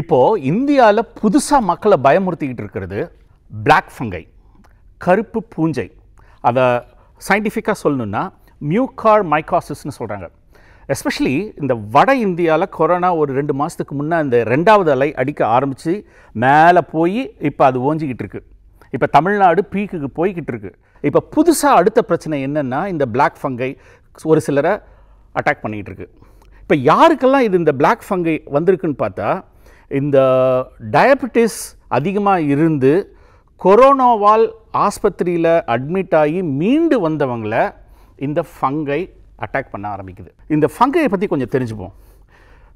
இப்போது இந்தியாவில் புதுசாக மக்களை பயமுறுத்திக்கிட்டு இருக்கிறது பிளாக் ஃபங்கை கருப்பு பூஞ்சை அதை சயின்டிஃபிக்காக சொல்லணுன்னா மியூகார் மைக்காசிஸ்னு சொல்கிறாங்க எஸ்பெஷலி இந்த வட இந்தியாவில் கொரோனா ஒரு ரெண்டு மாதத்துக்கு முன்னே இந்த ரெண்டாவது அலை அடிக்க ஆரம்பித்து மேலே போய் இப்போ அது ஓஞ்சிக்கிட்டு இருக்குது இப்போ தமிழ்நாடு பீக்குக்கு போய்கிட்டு இருக்குது இப்போ புதுசாக அடுத்த பிரச்சனை என்னென்னா இந்த பிளாக் ஃபங்கை ஒரு சிலரை அட்டாக் பண்ணிக்கிட்டு இருக்கு இப்போ யாருக்கெல்லாம் இது இந்த பிளாக் ஃபங்கை வந்திருக்குன்னு பார்த்தா இந்த டயபெட்டிஸ் அதிகமாக இருந்து கொரோனாவால் ஆஸ்பத்திரியில் அட்மிட் ஆகி மீண்டு வந்தவங்கள இந்த ஃபங்கை அட்டாக் பண்ண ஆரம்பிக்குது இந்த ஃபங்கையை பற்றி கொஞ்சம் தெரிஞ்சுப்போம்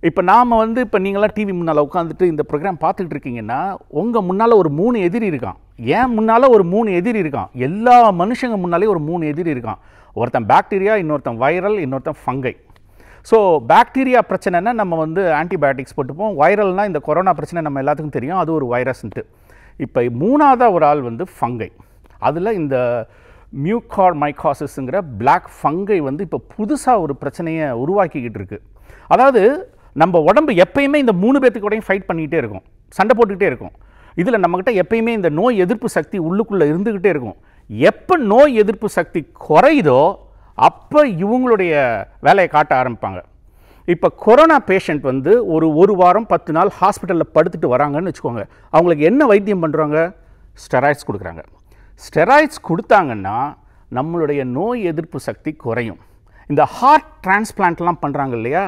இப்போ நாம் வந்து இப்போ நீங்களாம் டிவி முன்னால் உட்காந்துட்டு இந்த ப்ரோக்ராம் பார்த்துட்டு இருக்கீங்கன்னா உங்கள் முன்னால் ஒரு மூணு எதிரி இருக்கான் ஏன் முன்னால் ஒரு மூணு எதிரி இருக்கான் எல்லா மனுஷங்க முன்னாலே ஒரு மூணு எதிரி இருக்கான் ஒருத்தன் பாக்டீரியா இன்னொருத்தன் வைரல் இன்னொருத்தன் ஃபங்கை ஸோ பாக்டீரியா பிரச்சனைனா நம்ம வந்து ஆன்டிபயோட்டிக்ஸ் போட்டுப்போம் வைரல்னால் இந்த கொரோனா பிரச்சனை நம்ம எல்லாத்துக்கும் தெரியும் அது ஒரு வைரஸ்ன்ட்டு இப்போ மூணாவதாக ஒரு ஆள் வந்து ஃபங்கை அதில் இந்த மியூகார் மைக்காசிஸுங்கிற பிளாக் ஃபங்கை வந்து இப்போ புதுசாக ஒரு பிரச்சனையை உருவாக்கிக்கிட்டு இருக்குது அதாவது நம்ம உடம்பு எப்பயுமே இந்த மூணு பேர்த்துக்கூடையும் ஃபைட் பண்ணிக்கிட்டே இருக்கும் சண்டை போட்டுக்கிட்டே இருக்கும் இதில் நம்மக்கிட்ட எப்பயுமே இந்த நோய் எதிர்ப்பு சக்தி உள்ளுக்குள்ளே இருந்துக்கிட்டே இருக்கும் எப்போ நோய் எதிர்ப்பு சக்தி குறையுதோ அப்போ இவங்களுடைய வேலையை காட்ட ஆரம்பிப்பாங்க இப்போ கொரோனா பேஷண்ட் வந்து ஒரு ஒரு வாரம் பத்து நாள் ஹாஸ்பிட்டலில் படுத்துட்டு வராங்கன்னு வச்சுக்கோங்க அவங்களுக்கு என்ன வைத்தியம் பண்ணுறாங்க ஸ்டெராய்ட்ஸ் கொடுக்குறாங்க ஸ்டெராய்ட்ஸ் கொடுத்தாங்கன்னா நம்மளுடைய நோய் எதிர்ப்பு சக்தி குறையும் இந்த ஹார்ட் டிரான்ஸ்பிளான்ட்லாம் பண்ணுறாங்க இல்லையா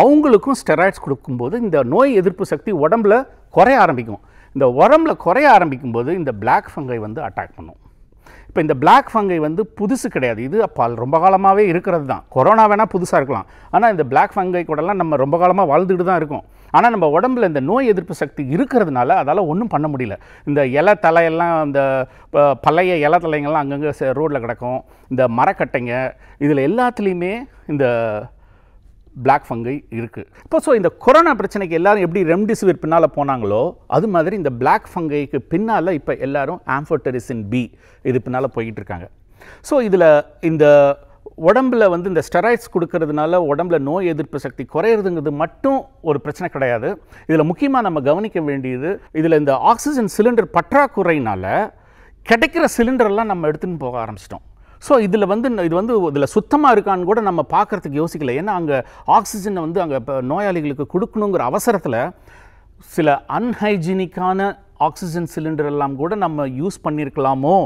அவங்களுக்கும் ஸ்டெராய்ட்ஸ் கொடுக்கும்போது இந்த நோய் எதிர்ப்பு சக்தி உடம்புல குறைய ஆரம்பிக்கும் இந்த உடம்பில் குறைய ஆரம்பிக்கும்போது இந்த பிளாக் ஃபங்கை வந்து அட்டாக் பண்ணும் இப்போ இந்த பிளாக் ஃபங்கை வந்து புதுசு கிடையாது இது அப்போ ரொம்ப காலமாகவே இருக்கிறது தான் கொரோனா வேணால் புதுசாக இருக்கலாம் ஆனால் இந்த பிளாக் ஃபங்கை கூடலாம் நம்ம ரொம்ப காலமாக வாழ்ந்துட்டு தான் இருக்கும் ஆனால் நம்ம உடம்புல இந்த நோய் எதிர்ப்பு சக்தி இருக்கிறதுனால அதால் ஒன்றும் பண்ண முடியல இந்த இலை தலையெல்லாம் இந்த பழைய இலை தலைங்கள்லாம் அங்கங்கே ரோட்டில் கிடக்கும் இந்த மரக்கட்டைங்க இதில் எல்லாத்துலேயுமே இந்த பிளாக் ஃபங்கை இருக்குது இப்போ ஸோ இந்த கொரோனா பிரச்சனைக்கு எல்லோரும் எப்படி ரெம்டிசிவிர் பின்னால் போனாங்களோ அது மாதிரி இந்த பிளாக் ஃபங்கைக்கு பின்னால் இப்போ எல்லோரும் ஆம்ஃபோட்டரிசின் பி இது பின்னால் போய்கிட்டு இருக்காங்க ஸோ இதில் இந்த உடம்பில் வந்து இந்த ஸ்டெராய்ட்ஸ் கொடுக்கறதுனால உடம்புல நோய் எதிர்ப்பு சக்தி குறையிறதுங்கிறது மட்டும் ஒரு பிரச்சனை கிடையாது இதில் முக்கியமாக நம்ம கவனிக்க வேண்டியது இதில் இந்த ஆக்சிஜன் சிலிண்டர் பற்றாக்குறையினால் கிடைக்கிற சிலிண்டர்லாம் நம்ம எடுத்துன்னு போக ஆரம்பிச்சிட்டோம் ஸோ இதில் வந்து இது வந்து இதில் சுத்தமாக இருக்கான்னு கூட நம்ம பார்க்குறதுக்கு யோசிக்கல ஏன்னா அங்கே ஆக்சிஜனை வந்து அங்கே இப்போ நோயாளிகளுக்கு கொடுக்கணுங்கிற அவசரத்தில் சில அன்ஹைஜீனிக்கான ஆக்சிஜன் சிலிண்டர் எல்லாம் கூட நம்ம யூஸ் பண்ணியிருக்கலாமோ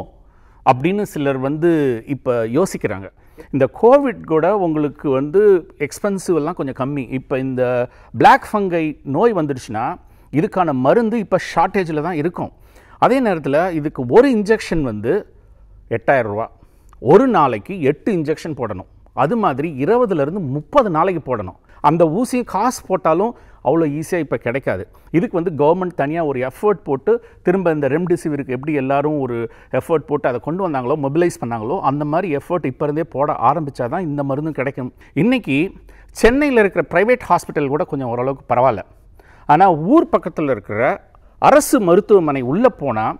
அப்படின்னு சிலர் வந்து இப்போ யோசிக்கிறாங்க இந்த கோவிட் கூட உங்களுக்கு வந்து எக்ஸ்பென்சிவெல்லாம் கொஞ்சம் கம்மி இப்போ இந்த பிளாக் ஃபங்கை நோய் வந்துடுச்சுன்னா இதுக்கான மருந்து இப்போ ஷார்ட்டேஜில் தான் இருக்கும் அதே நேரத்தில் இதுக்கு ஒரு இன்ஜெக்ஷன் வந்து ரூபா ஒரு நாளைக்கு எட்டு இன்ஜெக்ஷன் போடணும் அது மாதிரி இருபதுலேருந்து முப்பது நாளைக்கு போடணும் அந்த ஊசி காசு போட்டாலும் அவ்வளோ ஈஸியாக இப்போ கிடைக்காது இதுக்கு வந்து கவர்மெண்ட் தனியாக ஒரு எஃபர்ட் போட்டு திரும்ப இந்த ரெம்டெசிவிருக்கு எப்படி எல்லாரும் ஒரு எஃபர்ட் போட்டு அதை கொண்டு வந்தாங்களோ மொபிலைஸ் பண்ணாங்களோ அந்த மாதிரி எஃபர்ட் இப்போ இருந்தே போட ஆரம்பித்தா தான் இந்த மருந்தும் கிடைக்கும் இன்றைக்கி சென்னையில் இருக்கிற ப்ரைவேட் ஹாஸ்பிட்டல் கூட கொஞ்சம் ஓரளவுக்கு பரவாயில்ல ஆனால் ஊர் பக்கத்தில் இருக்கிற அரசு மருத்துவமனை உள்ளே போனால்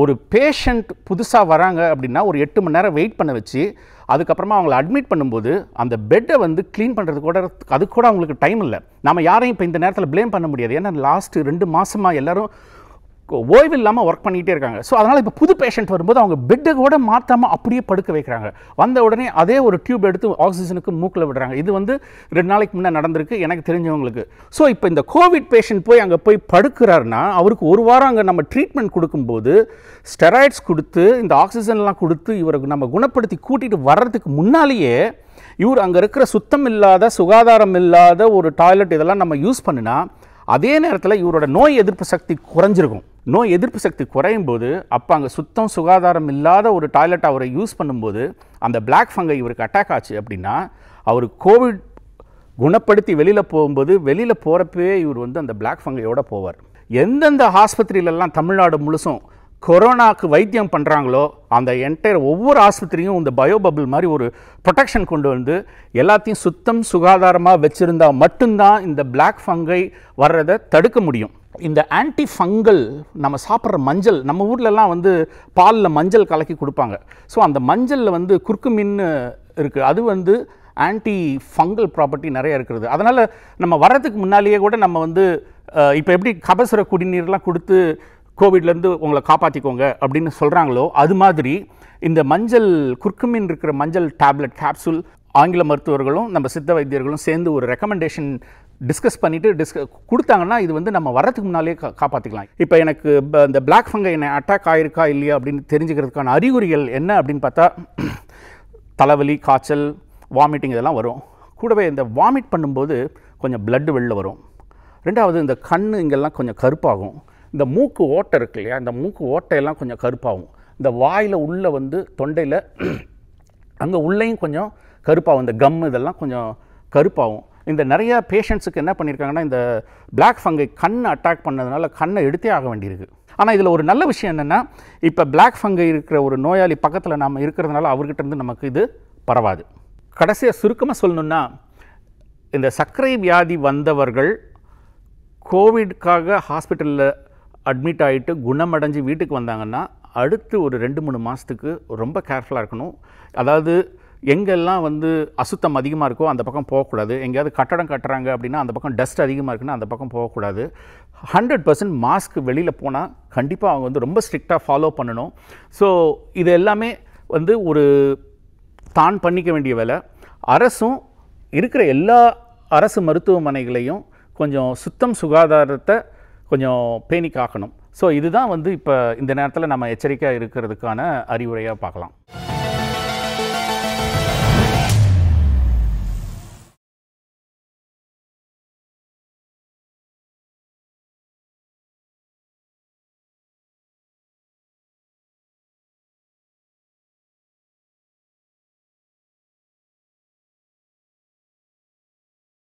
ஒரு பேஷண்ட் புதுசாக வராங்க அப்படின்னா ஒரு எட்டு மணி நேரம் வெயிட் பண்ண வச்சு அதுக்கப்புறமா அவங்கள அட்மிட் பண்ணும்போது அந்த பெட்டை வந்து க்ளீன் பண்ணுறது கூட அது கூட அவங்களுக்கு டைம் இல்லை நம்ம யாரையும் இப்போ இந்த நேரத்தில் ப்ளேம் பண்ண முடியாது ஏன்னா லாஸ்ட்டு ரெண்டு மாதமாக எல்லோரும் ஓய்வு இல்லாமல் ஒர்க் பண்ணிகிட்டே இருக்காங்க ஸோ அதனால் இப்போ புது பேஷண்ட் வரும்போது அவங்க பெட்டை கூட மாற்றாமல் அப்படியே படுக்க வைக்கிறாங்க வந்த உடனே அதே ஒரு டியூப் எடுத்து ஆக்சிஜனுக்கு மூக்கில் விடுறாங்க இது வந்து ரெண்டு நாளைக்கு முன்னே நடந்திருக்கு எனக்கு தெரிஞ்சவங்களுக்கு ஸோ இப்போ இந்த கோவிட் பேஷண்ட் போய் அங்கே போய் படுக்கிறாருன்னா அவருக்கு ஒரு வாரம் அங்கே நம்ம ட்ரீட்மெண்ட் கொடுக்கும்போது ஸ்டெராய்ட்ஸ் கொடுத்து இந்த ஆக்சிஜன்லாம் கொடுத்து இவருக்கு நம்ம குணப்படுத்தி கூட்டிகிட்டு வர்றதுக்கு முன்னாலேயே இவர் அங்கே இருக்கிற சுத்தம் இல்லாத சுகாதாரம் இல்லாத ஒரு டாய்லெட் இதெல்லாம் நம்ம யூஸ் பண்ணினா அதே நேரத்தில் இவரோட நோய் எதிர்ப்பு சக்தி குறைஞ்சிருக்கும் நோய் எதிர்ப்பு சக்தி குறையும் போது அப்போ அங்கே சுத்தம் சுகாதாரம் இல்லாத ஒரு டாய்லெட் அவரை யூஸ் பண்ணும்போது அந்த பிளாக் ஃபங்கை இவருக்கு அட்டாக் ஆச்சு அப்படின்னா அவர் கோவிட் குணப்படுத்தி வெளியில் போகும்போது வெளியில் போகிறப்பவே இவர் வந்து அந்த பிளாக் ஃபங்கையோடு போவார் எந்தெந்த ஆஸ்பத்திரியிலெல்லாம் தமிழ்நாடு முழுசும் கொரோனாக்கு வைத்தியம் பண்ணுறாங்களோ அந்த என்டையர் ஒவ்வொரு ஆஸ்பத்திரியும் இந்த பயோபபிள் மாதிரி ஒரு ப்ரொடெக்ஷன் கொண்டு வந்து எல்லாத்தையும் சுத்தம் சுகாதாரமாக வச்சுருந்தா மட்டும்தான் இந்த பிளாக் ஃபங்கை வர்றதை தடுக்க முடியும் இந்த ஆன்டி ஃபங்கல் நம்ம சாப்பிட்ற மஞ்சள் நம்ம ஊர்லலாம் வந்து பாலில் மஞ்சள் கலக்கி கொடுப்பாங்க ஸோ அந்த மஞ்சளில் வந்து குறுக்கு மின்னு இருக்குது அது வந்து ஆன்டி ஃபங்கல் ப்ராப்பர்ட்டி நிறைய இருக்கிறது அதனால் நம்ம வர்றதுக்கு முன்னாலேயே கூட நம்ம வந்து இப்போ எப்படி கபசுர குடிநீர்லாம் கொடுத்து கோவிட்லேருந்து உங்களை காப்பாற்றிக்கோங்க அப்படின்னு சொல்கிறாங்களோ அது மாதிரி இந்த மஞ்சள் குறுக்குமின் இருக்கிற மஞ்சள் டேப்லெட் கேப்சூல் ஆங்கில மருத்துவர்களும் நம்ம சித்த வைத்தியர்களும் சேர்ந்து ஒரு ரெக்கமெண்டேஷன் டிஸ்கஸ் பண்ணிவிட்டு டிஸ்க கொடுத்தாங்கன்னா இது வந்து நம்ம வரதுக்கு முன்னாலே கா காப்பாற்றிக்கலாம் இப்போ எனக்கு இந்த பிளாக் ஃபங்கை என்னை அட்டாக் ஆகிருக்கா இல்லையா அப்படின்னு தெரிஞ்சுக்கிறதுக்கான அறிகுறிகள் என்ன அப்படின்னு பார்த்தா தலைவலி காய்ச்சல் வாமிட்டிங் இதெல்லாம் வரும் கூடவே இந்த வாமிட் பண்ணும்போது கொஞ்சம் பிளட்டு வெளில வரும் ரெண்டாவது இந்த கண் இங்கெல்லாம் கொஞ்சம் கருப்பாகும் இந்த மூக்கு ஓட்டை இருக்கு இல்லையா இந்த மூக்கு ஓட்டையெல்லாம் கொஞ்சம் கருப்பாகும் இந்த வாயில் உள்ளே வந்து தொண்டையில் அங்கே உள்ளேயும் கொஞ்சம் கருப்பாகும் இந்த கம் இதெல்லாம் கொஞ்சம் கருப்பாகும் இந்த நிறையா பேஷண்ட்ஸுக்கு என்ன பண்ணியிருக்காங்கன்னா இந்த பிளாக் ஃபங்கை கண் அட்டாக் பண்ணதுனால கண்ணை எடுத்தே ஆக வேண்டியிருக்கு ஆனால் இதில் ஒரு நல்ல விஷயம் என்னென்னா இப்போ பிளாக் ஃபங்கை இருக்கிற ஒரு நோயாளி பக்கத்தில் நாம் இருக்கிறதுனால இருந்து நமக்கு இது பரவாது கடைசியாக சுருக்கமாக சொல்லணுன்னா இந்த சர்க்கரை வியாதி வந்தவர்கள் கோவிட்காக ஹாஸ்பிட்டலில் அட்மிட் ஆகிட்டு குணமடைஞ்சு வீட்டுக்கு வந்தாங்கன்னா அடுத்து ஒரு ரெண்டு மூணு மாதத்துக்கு ரொம்ப கேர்ஃபுல்லாக இருக்கணும் அதாவது எங்கெல்லாம் வந்து அசுத்தம் அதிகமாக இருக்கோ அந்த பக்கம் போகக்கூடாது எங்கேயாவது கட்டடம் கட்டுறாங்க அப்படின்னா அந்த பக்கம் டஸ்ட் அதிகமாக இருக்குன்னா அந்த பக்கம் போகக்கூடாது ஹண்ட்ரட் பர்சன்ட் மாஸ்க் வெளியில் போனால் கண்டிப்பாக அவங்க வந்து ரொம்ப ஸ்ட்ரிக்டாக ஃபாலோ பண்ணணும் ஸோ இது எல்லாமே வந்து ஒரு தான் பண்ணிக்க வேண்டிய வேலை அரசும் இருக்கிற எல்லா அரசு மருத்துவமனைகளையும் கொஞ்சம் சுத்தம் சுகாதாரத்தை கொஞ்சம் பேனிக் ஆகணும் ஸோ இதுதான் வந்து இப்போ இந்த நேரத்தில் நம்ம எச்சரிக்கையாக இருக்கிறதுக்கான அறிவுரையாக பார்க்கலாம்